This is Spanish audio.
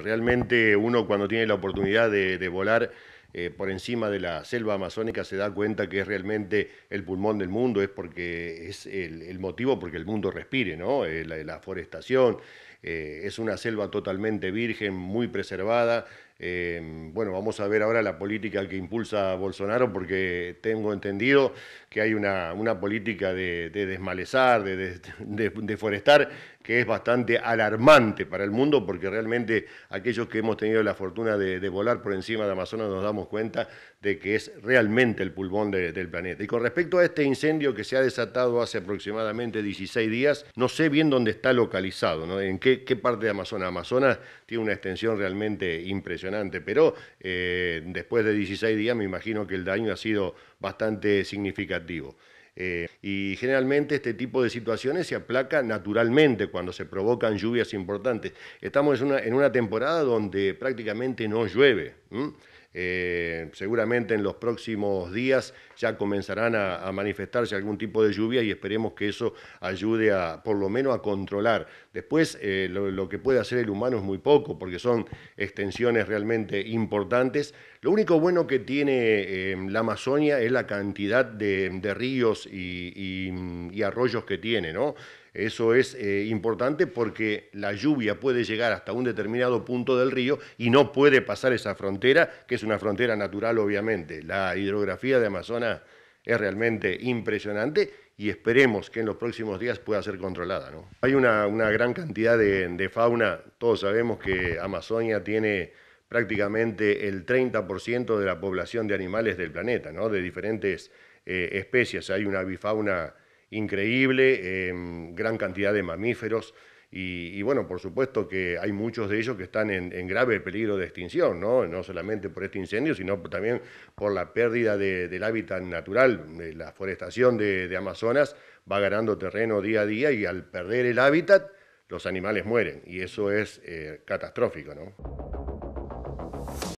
Realmente uno cuando tiene la oportunidad de, volar eh, por encima de la selva amazónica se da cuenta que es realmente el pulmón del mundo, es porque es el, el motivo porque el mundo respire, ¿no? Eh, la, forestación, eh, es una selva totalmente virgen, muy preservada. Eh, bueno, vamos a ver ahora la política que impulsa Bolsonaro, porque tengo entendido que hay una, una política de, desmalezar, de, deforestar, que es bastante alarmante para el mundo, porque realmente aquellos que hemos tenido la fortuna de, volar por encima de Amazonas nos damos cuenta de que es realmente el pulmón del planeta. Y con respecto a este incendio que se ha desatado hace aproximadamente 16 días, no sé bien dónde está localizado, ¿no? en qué, parte de Amazonas. Amazonas tiene una extensión realmente impresionante, pero eh, después de 16 días me imagino que el daño ha sido bastante significativo. Eh, y generalmente este tipo de situaciones se aplaca naturalmente cuando se provocan lluvias importantes. Estamos en una, temporada donde prácticamente no llueve. Eh, seguramente en los próximos días ya comenzarán a, manifestarse algún tipo de lluvia y esperemos que eso ayude a, por lo menos a controlar. Después eh, lo, que puede hacer el humano es muy poco porque son extensiones realmente importantes. Lo único bueno que tiene em, la Amazonia es la cantidad de, ríos y, mm, y, arroyos que tiene, ¿no? Eso es eh, importante porque la lluvia puede llegar hasta un determinado punto del río y no puede pasar esa frontera, que es una frontera natural obviamente. La hidrografía de Amazonas es realmente impresionante y esperemos que en los próximos días pueda ser controlada. Hay una, gran cantidad de, fauna, todos sabemos que Amazonia tiene prácticamente el 30% de la población de animales del planeta, ¿no? de diferentes eh, especies. Hay una bifauna increíble, em, gran cantidad de mamíferos. Y, bueno, por supuesto que hay muchos de ellos que están en, grave peligro de extinción, ¿no? No solamente por este incendio, sino también por la pérdida del hábitat natural. La forestación de, Amazonas va ganando terreno día a día y al perder el hábitat, los animales mueren. Y eso es eh, catastrófico, ¿no?